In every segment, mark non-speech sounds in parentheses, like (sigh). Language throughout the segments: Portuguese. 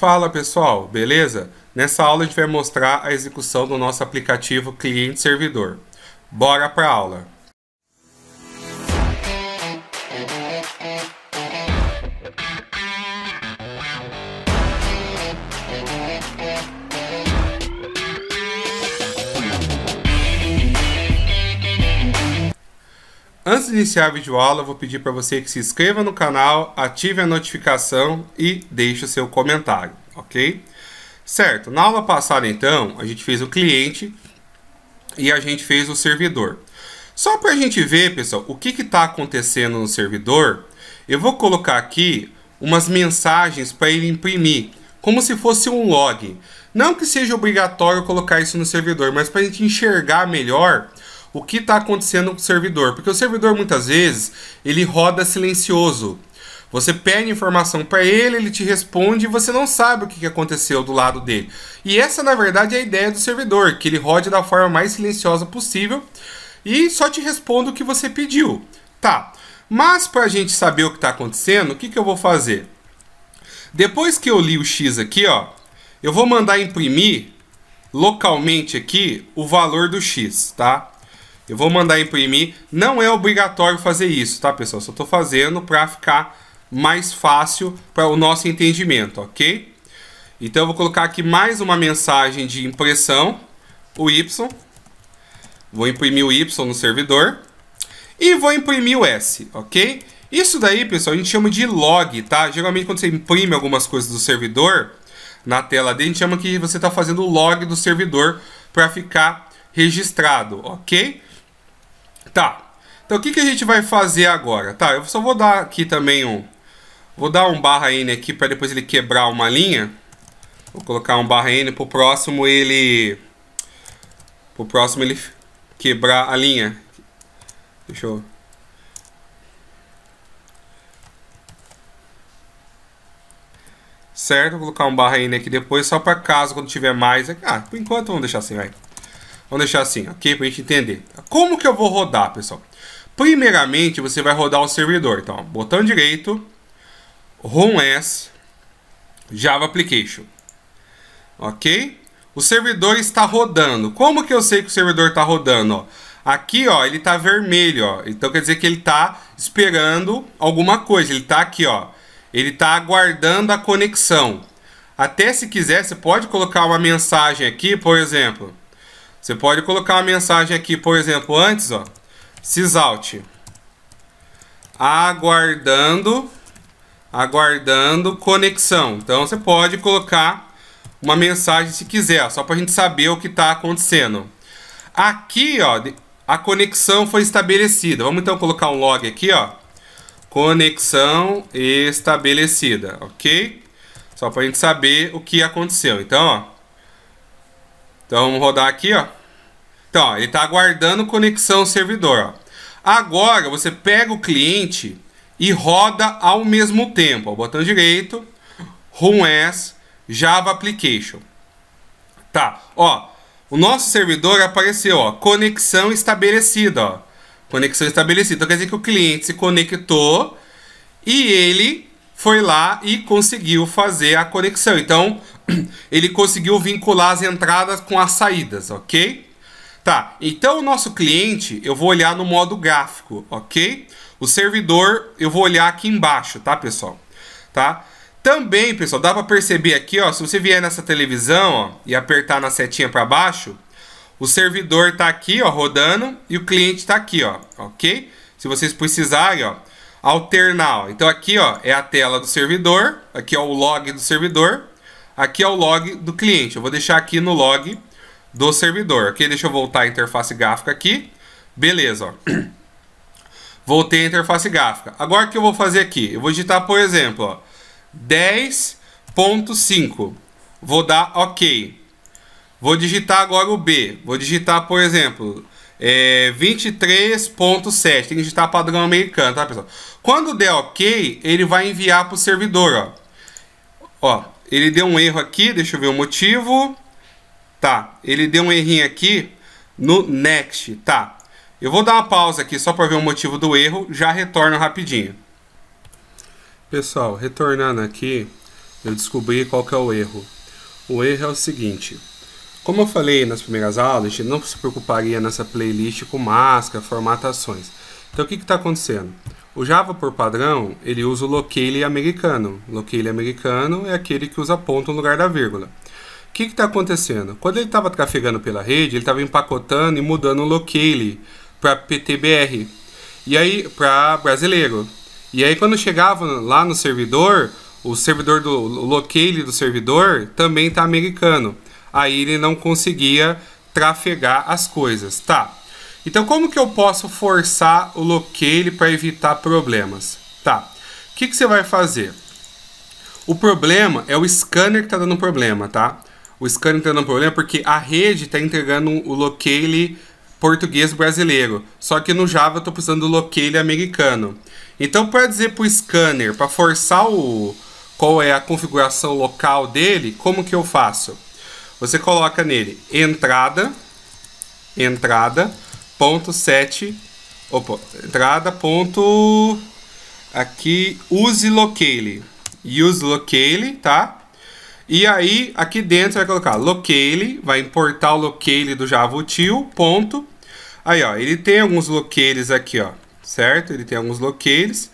Fala pessoal, beleza? Nessa aula a gente vai mostrar a execução do nosso aplicativo cliente-servidor. Bora para a aula! Antes de iniciar a videoaula, eu vou pedir para você que se inscreva no canal, ative a notificação e deixe o seu comentário, ok? Certo, na aula passada então, a gente fez o cliente e a gente fez o servidor. Só para a gente ver, pessoal, o que está acontecendo no servidor, eu vou colocar aqui umas mensagens para ele imprimir, como se fosse um log. Não que seja obrigatório colocar isso no servidor, mas para a gente enxergar melhor o que está acontecendo com o servidor, porque o servidor muitas vezes ele roda silencioso. Você pede informação para ele, ele te responde e você não sabe o que aconteceu do lado dele. E essa, na verdade, é a ideia do servidor, que ele rode da forma mais silenciosa possível e só te responda o que você pediu. Tá, mas para a gente saber o que está acontecendo, o que, que eu vou fazer? Depois que eu li o X aqui, ó, eu vou mandar imprimir localmente aqui o valor do X, tá? Eu vou mandar imprimir. Não é obrigatório fazer isso, tá, pessoal? Só estou fazendo para ficar mais fácil para o nosso entendimento, ok? Então eu vou colocar aqui mais uma mensagem de impressão, o Y. Vou imprimir o Y no servidor. E vou imprimir o S, ok? Isso daí, pessoal, a gente chama de log, tá? Geralmente quando você imprime algumas coisas do servidor na tela dele, a gente chama que você está fazendo o log do servidor para ficar registrado, ok? Tá. Então o que, que a gente vai fazer agora? Tá, eu só vou dar aqui também um... Vou dar um barra N aqui para depois ele quebrar uma linha. Vou colocar um barra N pro próximo ele... Pro próximo ele quebrar a linha. Deixa eu... Certo, vou colocar um barra N aqui depois, só para caso quando tiver mais... Ah, por enquanto vamos deixar assim, vai. Vamos deixar assim, ok? Para a gente entender. Como que eu vou rodar, pessoal? Primeiramente, você vai rodar o servidor. Então, ó, botão direito, ROM S, Java Application. Ok? O servidor está rodando. Como que eu sei que o servidor está rodando? Ó? Aqui, ó, ele está vermelho, ó. Então quer dizer que ele está esperando alguma coisa. Ele está aqui, ó. Ele está aguardando a conexão. Até se quiser, você pode colocar uma mensagem aqui, por exemplo. Você pode colocar uma mensagem aqui, por exemplo, antes, ó. Sysalt. Aguardando, aguardando conexão. Então você pode colocar uma mensagem se quiser, ó, só para a gente saber o que está acontecendo. Aqui, ó, a conexão foi estabelecida. Vamos então colocar um log aqui, ó. Conexão estabelecida, ok? Só para a gente saber o que aconteceu. Então, ó. Então vamos rodar aqui, ó. Então, ó, ele está aguardando conexão servidor. Ó. Agora você pega o cliente e roda ao mesmo tempo. Ó, botão direito, room as Java Application. Tá, ó. O nosso servidor apareceu, ó. Conexão estabelecida, ó. Conexão estabelecida. Então quer dizer que o cliente se conectou e ele foi lá e conseguiu fazer a conexão. Então, (clears throat) ele conseguiu vincular as entradas com as saídas, ok? Tá, então o nosso cliente, eu vou olhar no modo gráfico, ok? O servidor, eu vou olhar aqui embaixo, tá, pessoal? Tá? Também, pessoal, dá para perceber aqui, ó, se você vier nessa televisão ó, e apertar na setinha para baixo, o servidor tá aqui, ó, rodando e o cliente tá aqui, ó, ok? Se vocês precisarem, ó, alternal. Então aqui ó, é a tela do servidor, aqui é o log do servidor, aqui é o log do cliente. Eu vou deixar aqui no log do servidor. Ok, deixa eu voltar a interface gráfica aqui. Beleza, ó. (clears throat) Voltei a interface gráfica. Agora o que eu vou fazer aqui? Eu vou digitar, por exemplo, 10.5. Vou dar OK. Vou digitar agora o B. Vou digitar, por exemplo, é 23.7. Tem que digitar padrão americano, tá, pessoal? Quando der OK, ele vai enviar para o servidor, ó. Ó, ele deu um erro aqui, deixa eu ver o motivo. Tá, ele deu um errinho aqui no next, tá. Eu vou dar uma pausa aqui só para ver o motivo do erro, já retorno rapidinho. Pessoal, retornando aqui, eu descobri qual que é o erro. O erro é o seguinte, como eu falei nas primeiras aulas, a gente não se preocuparia nessa playlist com máscara, formatações. Então o que está acontecendo? O Java, por padrão, ele usa o locale americano. Locale americano é aquele que usa ponto no lugar da vírgula. O que está acontecendo? Quando ele estava trafegando pela rede, ele estava empacotando e mudando o locale para PTBR, e aí para brasileiro. E aí quando chegava lá no servidor, o servidor do o locale do servidor também está americano aí ele não conseguia trafegar as coisas, tá? Então como que eu posso forçar o locale para evitar problemas? Tá. O que, que você vai fazer? O problema é o scanner que está dando problema, tá? O scanner está dando problema é porque a rede está entregando o locale português brasileiro. Só que no Java eu estou precisando do locale americano. Então, para dizer para o scanner, para forçar o, qual é a configuração local dele, como que eu faço? Você coloca nele entrada, entrada, ponto sete opa, entrada, ponto, aqui, use locale, use locale, tá? E aí, aqui dentro você vai colocar locale, vai importar o locale do Java util, ponto. Aí, ó, ele tem alguns locales aqui, ó, certo? Ele tem alguns locales.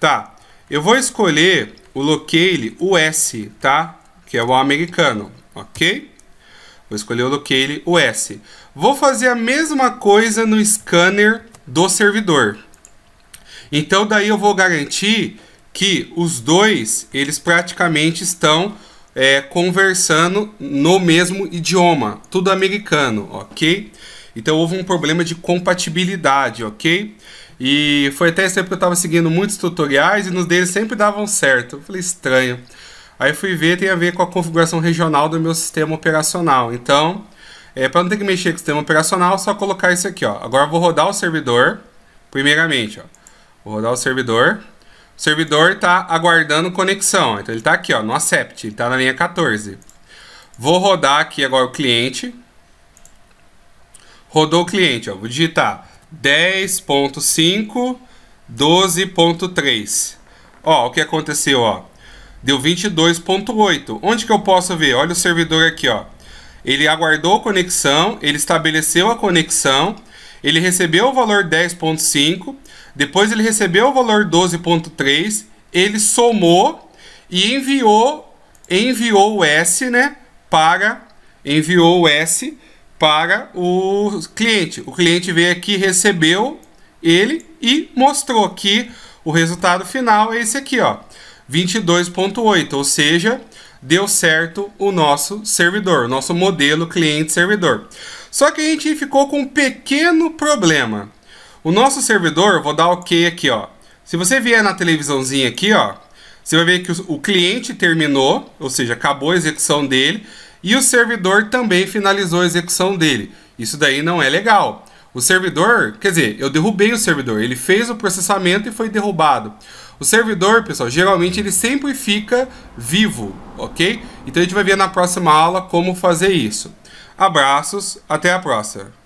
Tá, eu vou escolher o locale US, tá? Que é o americano, ok? Vou escolher o locale, o S. Vou fazer a mesma coisa no scanner do servidor. Então daí eu vou garantir que os dois, eles praticamente estão é, conversando no mesmo idioma, tudo americano, ok? Então houve um problema de compatibilidade, ok? E foi até esse que eu estava seguindo muitos tutoriais e nos deles sempre davam certo. Eu falei, estranho. Aí fui ver, tem a ver com a configuração regional do meu sistema operacional. Então, é, para não ter que mexer com o sistema operacional, só colocar isso aqui. Ó. Agora vou rodar o servidor, primeiramente. Ó. Vou rodar o servidor. O servidor está aguardando conexão. Então ele está aqui ó, no accept, ele está na linha 14. Vou rodar aqui agora o cliente. Rodou o cliente, ó. vou digitar 10.5, 12.3. Ó, o que aconteceu, ó deu 22.8. Onde que eu posso ver? Olha o servidor aqui, ó. Ele aguardou conexão, ele estabeleceu a conexão, ele recebeu o valor 10.5, depois ele recebeu o valor 12.3, ele somou e enviou enviou o S, né, para enviou o S para o cliente. O cliente veio aqui, recebeu ele e mostrou que o resultado final é esse aqui, ó. 22.8, ou seja, deu certo o nosso servidor, nosso modelo cliente-servidor. Só que a gente ficou com um pequeno problema. O nosso servidor, vou dar OK aqui, ó. Se você vier na televisãozinha aqui, ó, você vai ver que o cliente terminou, ou seja, acabou a execução dele, e o servidor também finalizou a execução dele. Isso daí não é legal. O servidor, quer dizer, eu derrubei o servidor, ele fez o processamento e foi derrubado. O servidor, pessoal, geralmente ele sempre fica vivo, ok? Então a gente vai ver na próxima aula como fazer isso. Abraços, até a próxima!